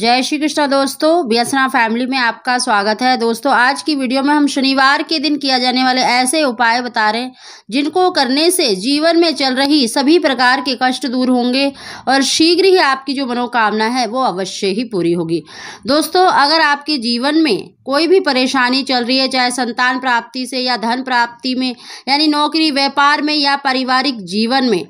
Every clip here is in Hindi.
जय श्री कृष्णा दोस्तों व्यसना फैमिली में आपका स्वागत है दोस्तों आज की वीडियो में हम शनिवार के दिन किया जाने वाले ऐसे उपाय बता रहे हैं जिनको करने से जीवन में चल रही सभी प्रकार के कष्ट दूर होंगे और शीघ्र ही आपकी जो मनोकामना है वो अवश्य ही पूरी होगी दोस्तों अगर आपके जीवन में कोई भी परेशानी चल रही है चाहे संतान प्राप्ति से या धन प्राप्ति में यानी नौकरी व्यापार में या पारिवारिक जीवन में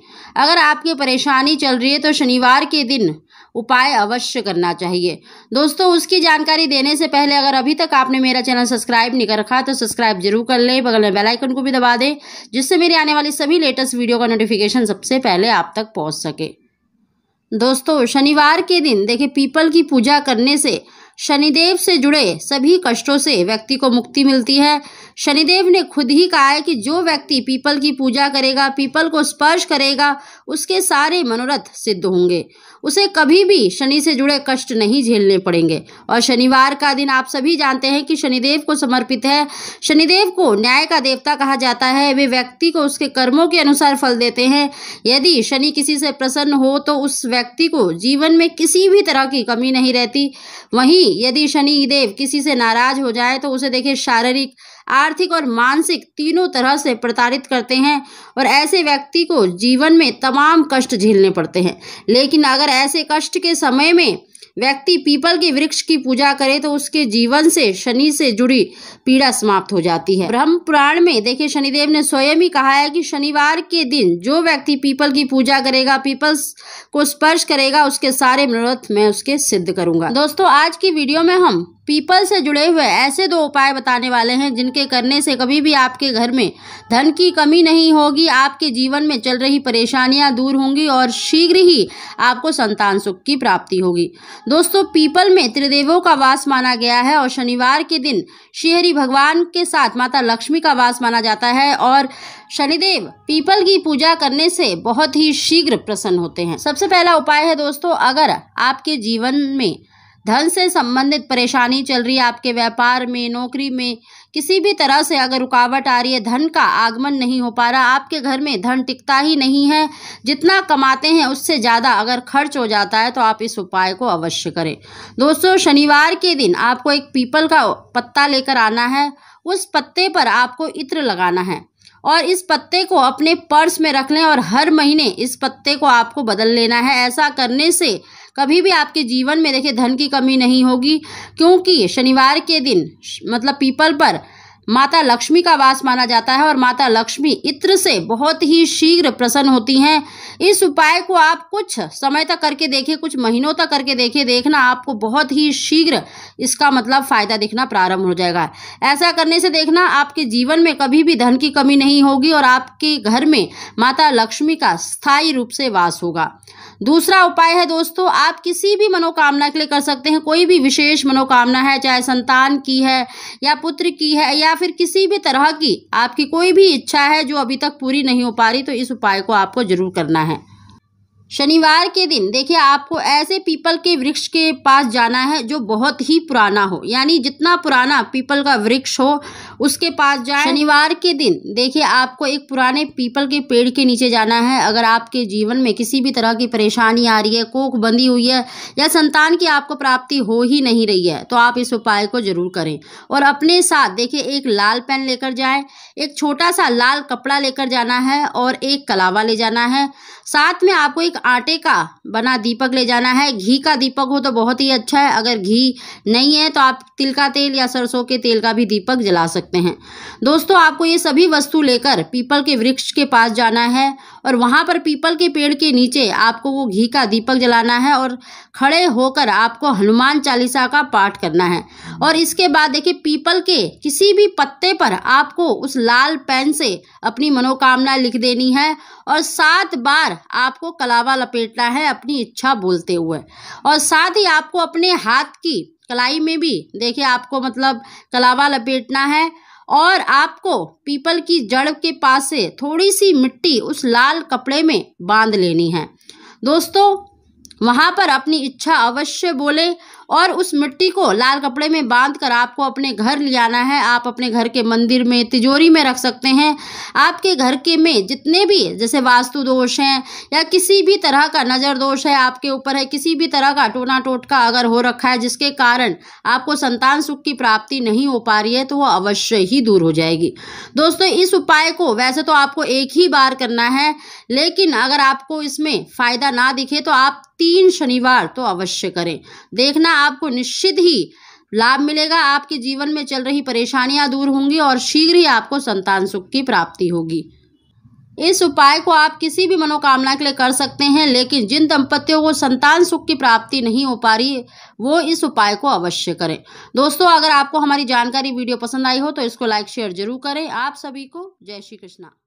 अगर आपकी परेशानी चल रही है तो शनिवार के दिन उपाय अवश्य करना चाहिए दोस्तों उसकी जानकारी देने से पहले अगर अभी तक आपने मेरा चैनल सब्सक्राइब नहीं कर रखा तो सब्सक्राइब जरूर कर लें बगल में बेलाइकन को भी दबा दें जिससे मेरी आने वाली सभी लेटेस्ट वीडियो का नोटिफिकेशन सबसे पहले आप तक पहुँच सके दोस्तों शनिवार के दिन देखिए पीपल की पूजा करने से शनिदेव से जुड़े सभी कष्टों से व्यक्ति को मुक्ति मिलती है शनिदेव ने खुद ही कहा है कि जो व्यक्ति पीपल की पूजा करेगा पीपल को स्पर्श करेगा उसके सारे मनोरथ सिद्ध होंगे उसे कभी भी शनि से जुड़े कष्ट नहीं झेलने पड़ेंगे और शनिवार का दिन आप सभी जानते हैं कि शनिदेव को समर्पित है शनिदेव को न्याय का देवता कहा जाता है वे व्यक्ति को उसके कर्मों के अनुसार फल देते हैं यदि शनि किसी से प्रसन्न हो तो उस व्यक्ति को जीवन में किसी भी तरह की कमी नहीं रहती वहीं यदि शनिदेव किसी से नाराज हो जाए तो उसे देखिए शारीरिक आर्थिक और मानसिक तीनों तरह से प्रताड़ित करते हैं और ऐसे व्यक्ति को जीवन में तमाम कष्ट झेलने पड़ते हैं लेकिन अगर ऐसे कष्ट के समय में व्यक्ति पीपल के वृक्ष की पूजा करे तो उसके जीवन से शनि से जुड़ी पीड़ा समाप्त हो जाती है ब्रह्म पुराण में देखिए शनिदेव ने स्वयं ही कहा है कि शनिवार के दिन जो व्यक्ति पीपल की पूजा करेगा पीपल को स्पर्श करेगा उसके सारे मनोरथ मैं उसके सिद्ध करूंगा दोस्तों आज की वीडियो में हम पीपल से जुड़े हुए ऐसे दो उपाय बताने वाले हैं जिनके करने से कभी भी आपके घर में धन की कमी नहीं होगी आपके जीवन में चल रही परेशानियां दूर होंगी और शीघ्र ही आपको संतान सुख की प्राप्ति होगी दोस्तों पीपल में त्रिदेवों का वास माना गया है और शनिवार के दिन श्रीहरी भगवान के साथ माता लक्ष्मी का वास माना जाता है और शनिदेव पीपल की पूजा करने से बहुत ही शीघ्र प्रसन्न होते हैं सबसे पहला उपाय है दोस्तों अगर आपके जीवन में धन से संबंधित परेशानी चल रही है आपके व्यापार में नौकरी में किसी भी तरह से अगर रुकावट आ रही है धन का आगमन नहीं हो पा रहा आपके घर में धन टिकता ही नहीं है जितना कमाते हैं उससे ज़्यादा अगर खर्च हो जाता है तो आप इस उपाय को अवश्य करें दोस्तों शनिवार के दिन आपको एक पीपल का पत्ता लेकर आना है उस पत्ते पर आपको इत्र लगाना है और इस पत्ते को अपने पर्स में रख लें और हर महीने इस पत्ते को आपको बदल लेना है ऐसा करने से कभी भी आपके जीवन में देखिए धन की कमी नहीं होगी क्योंकि शनिवार के दिन मतलब पीपल पर माता लक्ष्मी का वास माना जाता है और माता लक्ष्मी इत्र से बहुत ही शीघ्र प्रसन्न होती हैं इस उपाय को आप कुछ समय तक करके देखें कुछ महीनों तक करके देखें देखना आपको बहुत ही शीघ्र इसका मतलब फ़ायदा दिखना प्रारंभ हो जाएगा ऐसा करने से देखना आपके जीवन में कभी भी धन की कमी नहीं होगी और आपके घर में माता लक्ष्मी का स्थायी रूप से वास होगा दूसरा उपाय है दोस्तों आप किसी भी मनोकामना के लिए कर सकते हैं कोई भी विशेष मनोकामना है चाहे संतान की है या पुत्र की है या या फिर किसी भी तरह की आपकी कोई भी इच्छा है जो अभी तक पूरी नहीं हो पा रही तो इस उपाय को आपको जरूर करना है शनिवार के दिन देखिए आपको ऐसे पीपल के वृक्ष के पास जाना है जो बहुत ही पुराना हो यानी जितना पुराना पीपल का वृक्ष हो उसके पास जाए शनिवार के दिन देखिए आपको एक पुराने पीपल के पेड़ के नीचे जाना है अगर आपके जीवन में किसी भी तरह की परेशानी आ रही है कोख बंदी हुई है या संतान की आपको प्राप्ति हो ही नहीं रही है तो आप इस उपाय को जरूर करें और अपने साथ देखिए एक लाल पेन लेकर जाए एक छोटा सा लाल कपड़ा लेकर जाना है और एक कलावा ले जाना है साथ में आपको एक आटे का बना दीपक ले जाना है घी का दीपक हो तो बहुत ही अच्छा है अगर घी नहीं है तो आप तिल का तेल या सरसों के तेल का भी दीपक जला सकते हैं दोस्तों आपको ये सभी वस्तु लेकर पीपल के वृक्ष के पास जाना है और वहाँ पर पीपल के पेड़ के नीचे आपको वो घी का दीपक जलाना है और खड़े होकर आपको हनुमान चालीसा का पाठ करना है और इसके बाद देखिए पीपल के किसी भी पत्ते पर आपको उस लाल पेन से अपनी मनोकामना लिख देनी है और सात बार आपको कलावा लपेटना है अपनी इच्छा बोलते हुए और साथ ही आपको अपने हाथ की कलाई में भी देखिए आपको मतलब कलावा लपेटना है और आपको पीपल की जड़ के पास से थोड़ी सी मिट्टी उस लाल कपड़े में बांध लेनी है दोस्तों वहाँ पर अपनी इच्छा अवश्य बोले और उस मिट्टी को लाल कपड़े में बांध कर आपको अपने घर ले आना है आप अपने घर के मंदिर में तिजोरी में रख सकते हैं आपके घर के में जितने भी जैसे वास्तु दोष हैं या किसी भी तरह का नज़र दोष है आपके ऊपर है किसी भी तरह का टोना टोटका अगर हो रखा है जिसके कारण आपको संतान सुख की प्राप्ति नहीं हो पा रही है तो वो अवश्य ही दूर हो जाएगी दोस्तों इस उपाय को वैसे तो आपको एक ही बार करना है लेकिन अगर आपको इसमें फ़ायदा ना दिखे तो आप तीन शनिवार तो अवश्य करें देखना आपको निश्चित ही लाभ मिलेगा आपके जीवन में चल रही परेशानियां दूर होंगी और शीघ्र ही आपको संतान सुख की प्राप्ति होगी इस उपाय को आप किसी भी मनोकामना के लिए कर सकते हैं लेकिन जिन दंपतियों को संतान सुख की प्राप्ति नहीं हो पा रही वो इस उपाय को अवश्य करें दोस्तों अगर आपको हमारी जानकारी वीडियो पसंद आई हो तो इसको लाइक शेयर जरूर करें आप सभी को जय श्री कृष्णा